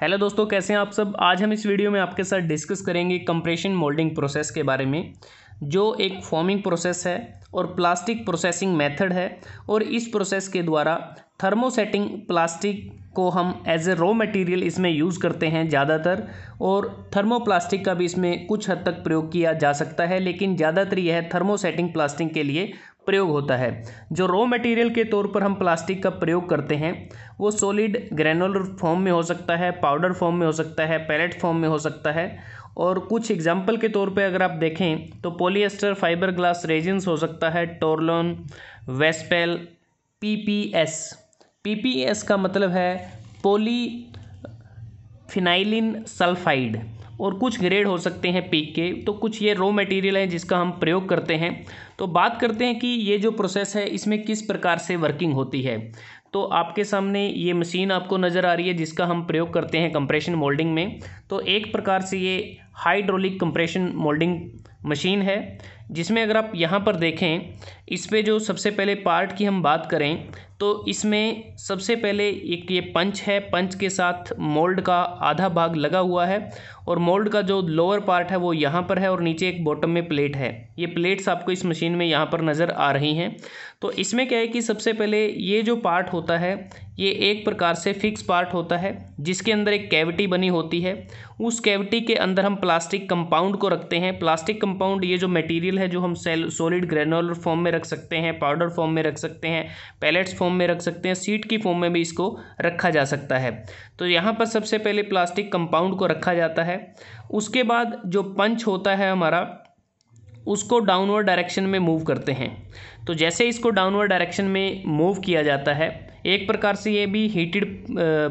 hello दोस्तों कैसे हैं आप सब आज हम इस वीडियो में आपके साथ डिस्कस करेंगे कंप्रेशन मोल्डिंग प्रोसेस के बारे में जो एक फॉर्मिंग प्रोसेस है और प्लास्टिक प्रोसेसिंग मेथड है और इस प्रोसेस के द्वारा थर्मोसेटिंग प्लास्टिक को हम एज ए रॉ मटेरियल इसमें यूज़ करते हैं ज़्यादातर और थर्मोप्लास्टिक का भी इसमें कुछ हद तक प्रयोग किया जा सकता है लेकिन ज़्यादातर यह थर्मोसेटिंग प्लास्टिक के लिए प्रयोग होता है जो रॉ मटेरियल के तौर पर हम प्लास्टिक का प्रयोग करते हैं वो सॉलिड ग्रेनुलर फॉर्म में हो सकता है पाउडर फॉर्म में हो सकता है पैलेट फॉर्म में हो सकता है और कुछ एग्जाम्पल के तौर पे अगर आप देखें तो पोलियस्टर फाइबर ग्लास रेजिन्स हो सकता है टोरलोन वेस्पेल पीपीएस पीपीएस का मतलब है पोली फिनाइलिन सल्फाइड और कुछ ग्रेड हो सकते हैं पीक के तो कुछ ये रॉ मटेरियल हैं जिसका हम प्रयोग करते हैं तो बात करते हैं कि ये जो प्रोसेस है इसमें किस प्रकार से वर्किंग होती है तो आपके सामने ये मशीन आपको नज़र आ रही है जिसका हम प्रयोग करते हैं कंप्रेशन मोल्डिंग में तो एक प्रकार से ये हाइड्रोलिक कंप्रेशन मोल्डिंग मशीन है जिसमें अगर आप यहाँ पर देखें इस पर जो सबसे पहले पार्ट की हम बात करें तो इसमें सबसे पहले एक ये पंच है पंच के साथ मोल्ड का आधा भाग लगा हुआ है और मोल्ड का जो लोअर पार्ट है वो यहाँ पर है और नीचे एक बॉटम में प्लेट है ये प्लेट्स आपको इस मशीन में यहाँ पर नज़र आ रही हैं तो इसमें क्या है कि सबसे पहले ये जो पार्ट होता है ये एक प्रकार से फिक्स पार्ट होता है जिसके अंदर एक कैविटी बनी होती है उस कैविटी के अंदर हम प्लास्टिक कंपाउंड को रखते हैं प्लास्टिक कंपाउंड ये जो मटेरियल है जो हम सेल सॉलिड ग्रेनुलर फॉर्म में रख सकते हैं पाउडर फॉर्म में रख सकते हैं पैलेट्स फॉर्म में रख सकते हैं सीट की फॉर्म में भी इसको रखा जा सकता है तो यहाँ पर सबसे पहले प्लास्टिक कंपाउंड को रखा जाता है उसके बाद जो पंच होता है हमारा उसको डाउनवर्ड डायरेक्शन में मूव करते हैं तो जैसे इसको डाउनवर्ड डायरेक्शन में मूव किया जाता है एक प्रकार से ये भी हीटेड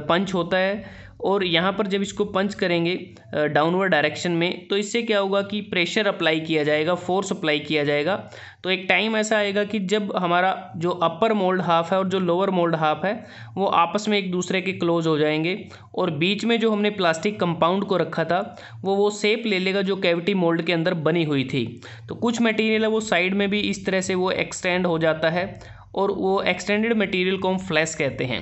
पंच होता है और यहाँ पर जब इसको पंच करेंगे डाउनवर्ड डायरेक्शन में तो इससे क्या होगा कि प्रेशर अप्लाई किया जाएगा फोर्स अप्लाई किया जाएगा तो एक टाइम ऐसा आएगा कि जब हमारा जो अपर मोल्ड हाफ है और जो लोअर मोल्ड हाफ है वो आपस में एक दूसरे के क्लोज हो जाएंगे और बीच में जो हमने प्लास्टिक कंपाउंड को रखा था वो वो सेप ले लेगा जो कैविटी मोल्ड के अंदर बनी हुई थी तो कुछ मटीरियल है वो साइड में भी इस तरह से वो एक्सटेंड हो जाता है और वो एक्सटेंडेड मटेरियल को हम फ्लैश कहते हैं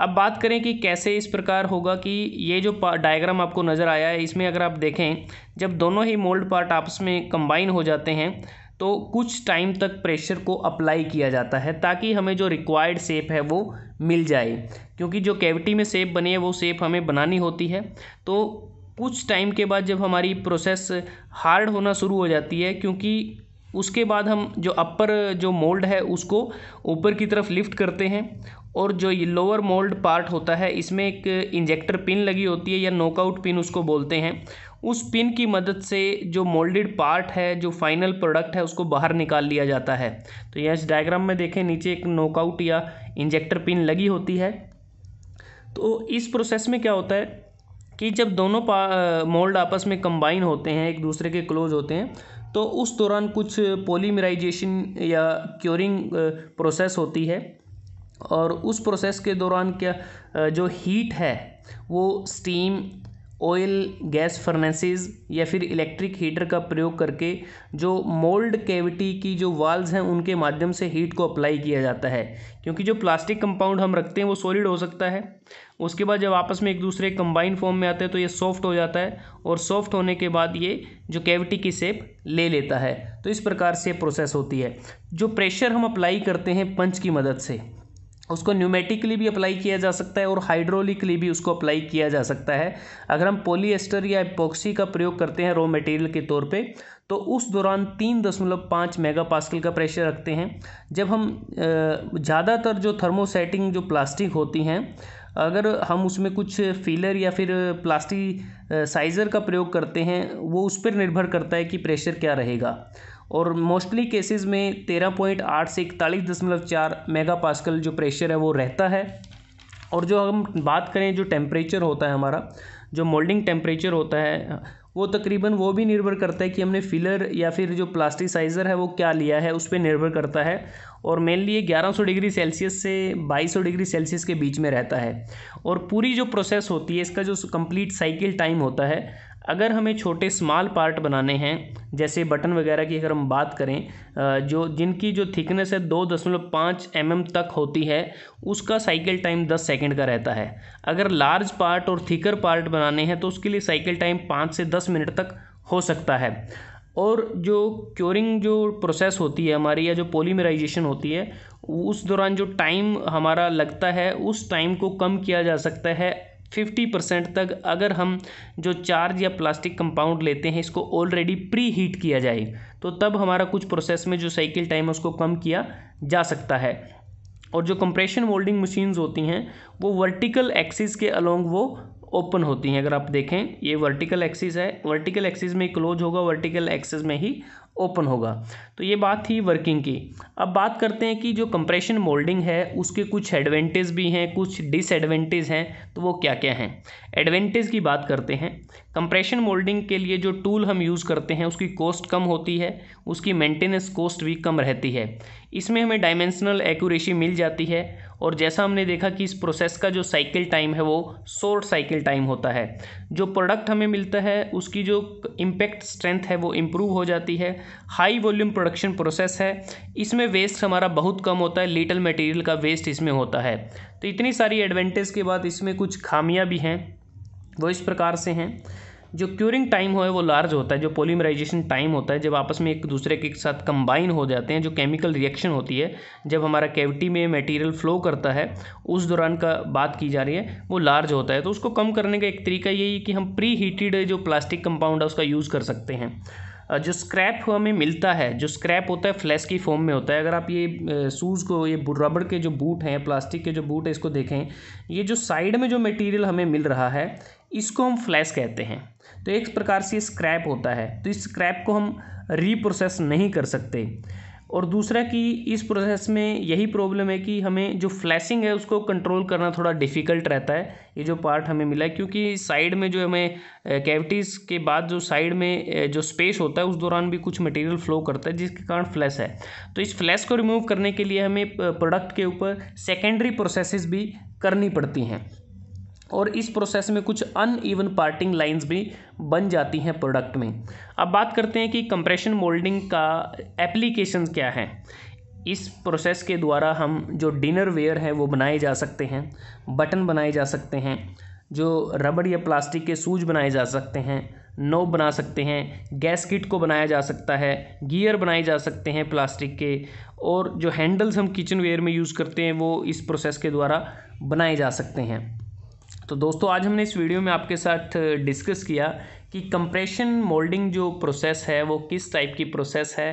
अब बात करें कि कैसे इस प्रकार होगा कि ये जो डायग्राम आपको नज़र आया है इसमें अगर आप देखें जब दोनों ही मोल्ड पार्ट आपस में कंबाइन हो जाते हैं तो कुछ टाइम तक प्रेशर को अप्लाई किया जाता है ताकि हमें जो रिक्वायर्ड सेप है वो मिल जाए क्योंकि जो कैविटी में सेप बनी है वो सेप हमें बनानी होती है तो कुछ टाइम के बाद जब हमारी प्रोसेस हार्ड होना शुरू हो जाती है क्योंकि उसके बाद हम जो अपर जो मोल्ड है उसको ऊपर की तरफ लिफ्ट करते हैं और जो ये लोअर मोल्ड पार्ट होता है इसमें एक इंजेक्टर पिन लगी होती है या नोकआउट पिन उसको बोलते हैं उस पिन की मदद से जो मोल्डेड पार्ट है जो फाइनल प्रोडक्ट है उसको बाहर निकाल लिया जाता है तो यह इस डायग्राम में देखें नीचे एक नोकआउट या इंजेक्टर पिन लगी होती है तो इस प्रोसेस में क्या होता है कि जब दोनों मोल्ड आपस में कंबाइन होते हैं एक दूसरे के क्लोज होते हैं तो उस दौरान कुछ पोलीमराइजेशन या क्योरिंग प्रोसेस होती है और उस प्रोसेस के दौरान क्या जो हीट है वो स्टीम ऑयल गैस फर्नेसिस या फिर इलेक्ट्रिक हीटर का प्रयोग करके जो मोल्ड कैविटी की जो वाल्स हैं उनके माध्यम से हीट को अप्लाई किया जाता है क्योंकि जो प्लास्टिक कंपाउंड हम रखते हैं वो सॉलिड हो सकता है उसके बाद जब आपस में एक दूसरे कंबाइन फॉर्म में आते हैं तो ये सॉफ्ट हो जाता है और सॉफ्ट होने के बाद ये जो कैविटी की सेप ले लेता है तो इस प्रकार से प्रोसेस होती है जो प्रेशर हम अप्लाई करते हैं पंच की मदद से उसको न्यूमेटिकली भी अप्लाई किया जा सकता है और हाइड्रोलिकली भी उसको अप्लाई किया जा सकता है अगर हम पोलिएस्टर या एपोक्सी का प्रयोग करते हैं रॉ मटेरियल के तौर पे तो उस दौरान तीन दशमलव पाँच मेगा पास्कल का प्रेशर रखते हैं जब हम ज़्यादातर जो थर्मोसेटिंग जो प्लास्टिक होती हैं अगर हम उसमें कुछ फीलर या फिर प्लास्टिक साइज़र का प्रयोग करते हैं वो उस पर निर्भर करता है कि प्रेशर क्या रहेगा और मोस्टली केसेस में तेरह पॉइंट आठ से इकतालीस दशमलव चार मेगा पास्कल जो प्रेशर है वो रहता है और जो हम बात करें जो टेम्परेचर होता है हमारा जो मोल्डिंग टेम्परेचर होता है वो तकरीबन वो भी निर्भर करता है कि हमने फिलर या फिर जो प्लास्टिसाइज़र है वो क्या लिया है उस पर निर्भर करता है और मेनली ये 1100 डिग्री सेल्सियस से 2200 डिग्री सेल्सियस के बीच में रहता है और पूरी जो प्रोसेस होती है इसका जो कंप्लीट साइकिल टाइम होता है अगर हमें छोटे स्मॉल पार्ट बनाने हैं जैसे बटन वगैरह की अगर हम बात करें जो जिनकी जो थिकनेस है दो दशमलव पाँच एम mm एम तक होती है उसका साइकिल टाइम दस सेकेंड का रहता है अगर लार्ज पार्ट और थिकर पार्ट बनाने हैं तो उसके लिए साइकिल टाइम पाँच से दस मिनट तक हो सकता है और जो क्योरिंग जो प्रोसेस होती है हमारी या जो पोलीमराइजेशन होती है उस दौरान जो टाइम हमारा लगता है उस टाइम को कम किया जा सकता है फिफ्टी परसेंट तक अगर हम जो चार्ज या प्लास्टिक कंपाउंड लेते हैं इसको ऑलरेडी प्री हीट किया जाए तो तब हमारा कुछ प्रोसेस में जो साइकिल टाइम है उसको कम किया जा सकता है और जो कंप्रेशन मोल्डिंग मशीन्स होती हैं वो वर्टिकल एक्सिस के अलोंग वो ओपन होती हैं अगर आप देखें ये वर्टिकल एक्सिस है वर्टिकल एक्सिस में क्लोज होगा वर्टिकल एक्सिस में ही ओपन होगा तो ये बात थी वर्किंग की अब बात करते हैं कि जो कंप्रेशन मोल्डिंग है उसके कुछ एडवांटेज भी हैं कुछ डिसएडवांटेज हैं तो वो क्या क्या हैं एडवांटेज की बात करते हैं कंप्रेशन मोल्डिंग के लिए जो टूल हम यूज़ करते हैं उसकी कॉस्ट कम होती है उसकी मेंटेनेंस कॉस्ट भी कम रहती है इसमें हमें डायमेंशनल एक्यूरेसी मिल जाती है और जैसा हमने देखा कि इस प्रोसेस का जो साइकिल टाइम है वो शॉर्ट साइकिल टाइम होता है जो प्रोडक्ट हमें मिलता है उसकी जो इम्पैक्ट स्ट्रेंथ है वो इम्प्रूव हो जाती है हाई वॉल्यूम प्रोडक्शन प्रोसेस है इसमें वेस्ट हमारा बहुत कम होता है लिटल मटेरियल का वेस्ट इसमें होता है तो इतनी सारी एडवांटेज के बाद इसमें कुछ खामियाँ भी हैं वो इस प्रकार से हैं जो क्यूरिंग टाइम हो वो लार्ज होता है जो पोलीमराइजेशन टाइम होता है जब आपस में एक दूसरे के साथ कंबाइन हो जाते हैं जो केमिकल रिएक्शन होती है जब हमारा कैविटी में मटेरियल फ्लो करता है उस दौरान का बात की जा रही है वो लार्ज होता है तो उसको कम करने का एक तरीका यही है कि हम प्री हीटेड जो प्लास्टिक कंपाउंड है उसका यूज़ कर सकते हैं जो स्क्रैप हमें मिलता है जो स्क्रैप होता है फ्लैश की फॉर्म में होता है अगर आप ये शूज़ को ये रबड़ के जो बूट हैं प्लास्टिक के जो बूट है इसको देखें ये जो साइड में जो मटेरियल हमें मिल रहा है इसको हम फ्लैश कहते हैं तो एक प्रकार से स्क्रैप होता है तो इस स्क्रैप को हम रीप्रोसेस नहीं कर सकते और दूसरा कि इस प्रोसेस में यही प्रॉब्लम है कि हमें जो फ्लैशिंग है उसको कंट्रोल करना थोड़ा डिफ़िकल्ट रहता है ये जो पार्ट हमें मिला है क्योंकि साइड में जो हमें कैविटीज़ के बाद जो साइड में जो स्पेस होता है उस दौरान भी कुछ मटेरियल फ्लो करता है जिसके कारण फ्लैश है तो इस फ्लैश को रिमूव करने के लिए हमें प्रोडक्ट के ऊपर सेकेंडरी प्रोसेस भी करनी पड़ती हैं और इस प्रोसेस में कुछ अन ईवन पार्टिंग लाइन्स भी बन जाती हैं प्रोडक्ट में अब बात करते हैं कि कंप्रेशन मोल्डिंग का एप्लीकेशन क्या है इस प्रोसेस के द्वारा हम जो डिनर वेयर है वो बनाए जा सकते हैं बटन बनाए जा सकते हैं जो रबड़ या प्लास्टिक के सूज बनाए जा सकते हैं नोब बना सकते हैं गैस किट को बनाया जा सकता है गियर बनाए जा सकते हैं प्लास्टिक के और जो हैंडल्स हम किचन वेयर में यूज़ करते हैं वो इस प्रोसेस के द्वारा बनाए जा सकते हैं तो दोस्तों आज हमने इस वीडियो में आपके साथ डिस्कस किया कि कंप्रेशन मोल्डिंग जो प्रोसेस है वो किस टाइप की प्रोसेस है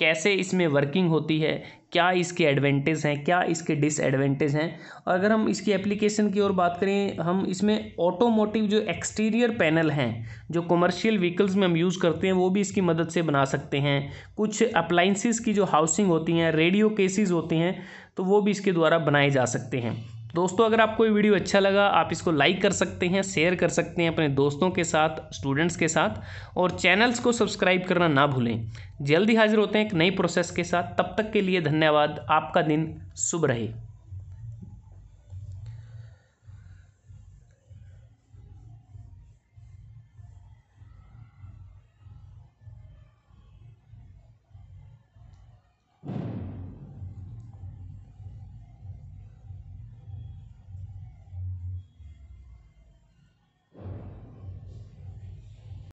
कैसे इसमें वर्किंग होती है क्या इसके एडवांटेज हैं क्या इसके डिसएडवांटेज हैं और अगर हम इसकी एप्लीकेशन की ओर बात करें हम इसमें ऑटोमोटिव जो एक्सटीरियर पैनल हैं जो कमर्शियल व्हीकल्स में हम यूज़ करते हैं वो भी इसकी मदद से बना सकते हैं कुछ अप्लाइंसिस की जो हाउसिंग होती हैं रेडियो केसेस होते हैं तो वो भी इसके द्वारा बनाए जा सकते हैं दोस्तों अगर आपको ये वीडियो अच्छा लगा आप इसको लाइक कर सकते हैं शेयर कर सकते हैं अपने दोस्तों के साथ स्टूडेंट्स के साथ और चैनल्स को सब्सक्राइब करना ना भूलें जल्दी हाजिर होते हैं एक नई प्रोसेस के साथ तब तक के लिए धन्यवाद आपका दिन शुभ रहे